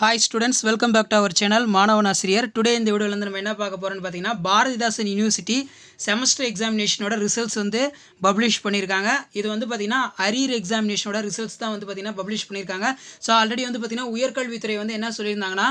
hi students welcome back to our channel மாணவன் ஆசிரியர் today இந்த வீடியோவில் வந்து நம்ம என்ன பார்க்க போகிறோன்னு பார்த்தீங்கன்னா பாரதிதாசன் யூனிவர்சிட்டி செமஸ்டர் எக்ஸாமினேஷனோட ரிசல்ட்ஸ் வந்து பப்ளிஷ் பண்ணியிருக்காங்க இது வந்து பார்த்திங்கன்னா அரியர் எக்ஸாமினேஷனோட ரிசல்ட்ஸ் தான் வந்து பார்த்திங்கன்னா பப்ளிஷ் பண்ணியிருக்காங்க ஸோ ஆல்ரெடி வந்து பார்த்திங்கன்னா உயர்கல்வித்துறை வந்து என்ன சொல்லியிருந்தாங்கன்னா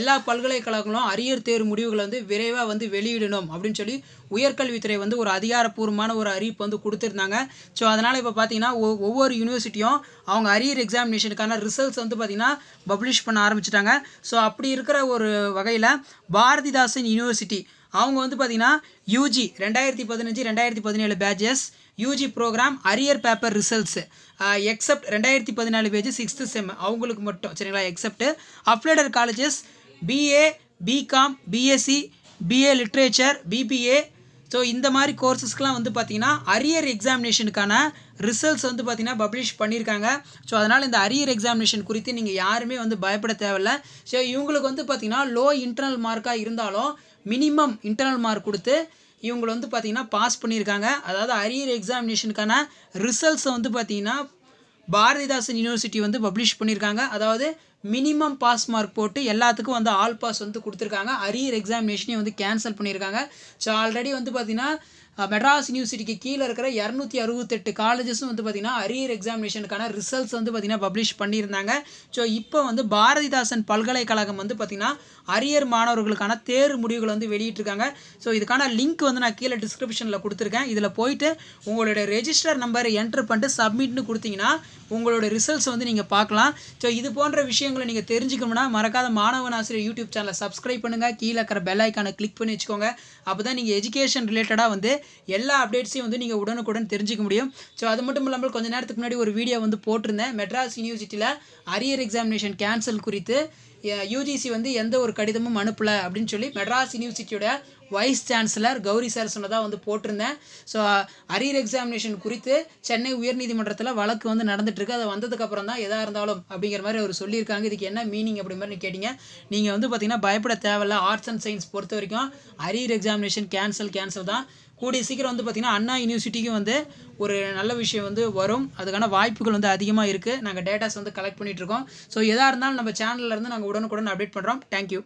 எல்லா பல்கலைக்கழகங்களும் அரியர் தேர்வு முடிவுகளை வந்து விரைவாக வந்து வெளியிடணும் அப்படின்னு சொல்லி உயர்கல்வித்துறை வந்து ஒரு அதிகாரப்பூர்வமான ஒரு அறிவிப்பு வந்து கொடுத்துருந்தாங்க ஸோ அதனால் இப்போ பார்த்திங்கன்னா ஒவ்வொரு யூனிவர்சிட்டியும் அவங்க அரியர் எக்ஸாமினேஷனுக்கான ரிசல்ட்ஸ் வந்து பார்த்திங்கன்னா பப்ளிஷ் பண்ண ஆரம்பிச்சு ஆரம்பிச்சிட்டாங்க ஸோ அப்படி இருக்கிற ஒரு வகையில் பாரதிதாசன் யூனிவர்சிட்டி அவங்க வந்து பார்த்திங்கன்னா யூஜி ரெண்டாயிரத்தி பதினஞ்சு ரெண்டாயிரத்தி பதினேழு pages UG program arrear paper results except ரெண்டாயிரத்தி பதினாலு பேஜ் சிக்ஸ்த்து செம் அவங்களுக்கு மட்டும் சரிங்களா எக்ஸப்ட் அப்ளைடர் colleges BA BCom BSc BA literature BBA so இந்த மாதிரி கோர்சஸ்க்கெலாம் வந்து பார்த்திங்கன்னா அரியர் எக்ஸாமினேஷனுக்கான ரிசல்ட்ஸ் வந்து பார்த்திங்கன்னா பப்ளிஷ் பண்ணியிருக்காங்க ஸோ அதனால் இந்த அரியர் எக்ஸாமினேஷன் குறித்து நீங்கள் யாருமே வந்து பயப்பட தேவையில்ல ஸோ இவங்களுக்கு வந்து பார்த்திங்கன்னா லோ இன்டர்னல் மார்க்காக இருந்தாலும் மினிமம் இன்டர்னல் மார்க் கொடுத்து இவங்களை வந்து பார்த்திங்கன்னா பாஸ் பண்ணியிருக்காங்க அதாவது அரியர் எக்ஸாமினேஷனுக்கான ரிசல்ட்ஸை வந்து பார்த்திங்கன்னா பாரதிதாசன் யூனிவர்சிட்டி வந்து பப்ளிஷ் பண்ணியிருக்காங்க அதாவது மினிமம் பாஸ் மார்க் போட்டு எல்லாத்துக்கும் வந்து ஆல் பாஸ் வந்து கொடுத்துருக்காங்க அரியர் எக்ஸாமினேஷனே வந்து கேன்சல் பண்ணியிருக்காங்க ஸோ ஆல்ரெடி வந்து பார்த்திங்கன்னா மெட்ராஸ் யூனிவர்சிட்டிக்கு கீழே இருக்கிற இரநூத்தி அறுபத்தெட்டு காலேஜஸும் வந்து பார்த்திங்கன்னா அரியர் எக்ஸாமினேஷனுக்கான ரிசல்ட்ஸ் வந்து பார்த்திங்கன்னா பப்ளிஷ் பண்ணியிருந்தாங்க ஸோ இப்போ வந்து பாரதிதாசன் பல்கலைக்கழகம் வந்து பார்த்திங்கன்னா அரியர் மாணவர்களுக்கான தேர்வு முடிவுகள் வந்து வெளியிட்டிருக்காங்க ஸோ இதுக்கான லிங்க் வந்து நான் கீழே டிஸ்கிரிப்ஷனில் கொடுத்துருக்கேன் இதில் போயிட்டு உங்களுடைய ரெஜிஸ்டர் நம்பர் என்ட்ரு பண்ணிட்டு சப்மிட்னு கொடுத்தீங்கன்னா உங்களோட ரிசல்ட்ஸ் வந்து நீங்கள் பார்க்கலாம் ஸோ இது போன்ற விஷயங்கள் விஷயங்களை நீங்கள் தெரிஞ்சுக்கணும்னா மறக்காத மாணவன் ஆசிரியர் யூடியூப் சேனலை சப்ஸ்கிரைப் பண்ணுங்கள் கீழே இருக்கிற பெல் ஐக்கானை கிளிக் பண்ணி வச்சுக்கோங்க அப்போ தான் நீங்கள் எஜுகேஷன் ரிலேட்டடாக வந்து எல்லா அப்டேட்ஸையும் வந்து நீங்கள் உடனுக்குடன் தெரிஞ்சிக்க முடியும் ஸோ அது மட்டும் இல்லாமல் கொஞ்சம் நேரத்துக்கு முன்னாடி ஒரு வீடியோ வந்து போட்டிருந்தேன் மெட்ராஸ் யூனிவர்சிட்டியில் அரியர் எக்ஸாமினேஷன் கேன்சல் குறித்து யூஜிசி வந்து எந்த ஒரு கடிதமும் அனுப்பலை அப்படின்னு சொல்லி மெட்ராஸ் யூனிவர்சிட்டியோட வைஸ் சான்சலர் கௌரி சார் சொன்னதாக வந்து போட்டிருந்தேன் ஸோ அரியர் எக்ஸாமினேஷன் குறித்து சென்னை உயர்நீதிமன்றத்தில் வழக்கு வந்து நடந்துட்டுருக்கு அது வந்ததுக்கப்புறம் தான் எதாக இருந்தாலும் அப்படிங்கிற மாதிரி அவர் சொல்லியிருக்காங்க இதுக்கு என்ன மீனிங் அப்படி மாதிரி கேட்டிங்க நீங்கள் வந்து பார்த்தீங்கன்னா பயப்பட தேவையில்ல ஆர்ட்ஸ் அண்ட் சயின்ஸ் பொறுத்த வரைக்கும் அரியர் எக்ஸாமினேஷன் கேன்சல் கேன்சல் தான் கூடிய சீக்கிரம் வந்து பார்த்திங்கன்னா அண்ணா யூனிவர்சிட்டிக்கும் வந்து ஒரு நல்ல விஷயம் வந்து வரும் அதுக்கான வாய்ப்புகள் வந்து அதிகமாக இருக்குது நாங்கள் டேட்டாஸ் வந்து கலெக்ட் பண்ணிகிட்ருக்கோம் ஸோ எதாக இருந்தாலும் நம்ம சேனலில் இருந்து நாங்கள் உடனுக்குடன் அப்டேட் பண்ணுறோம் தேங்க்யூ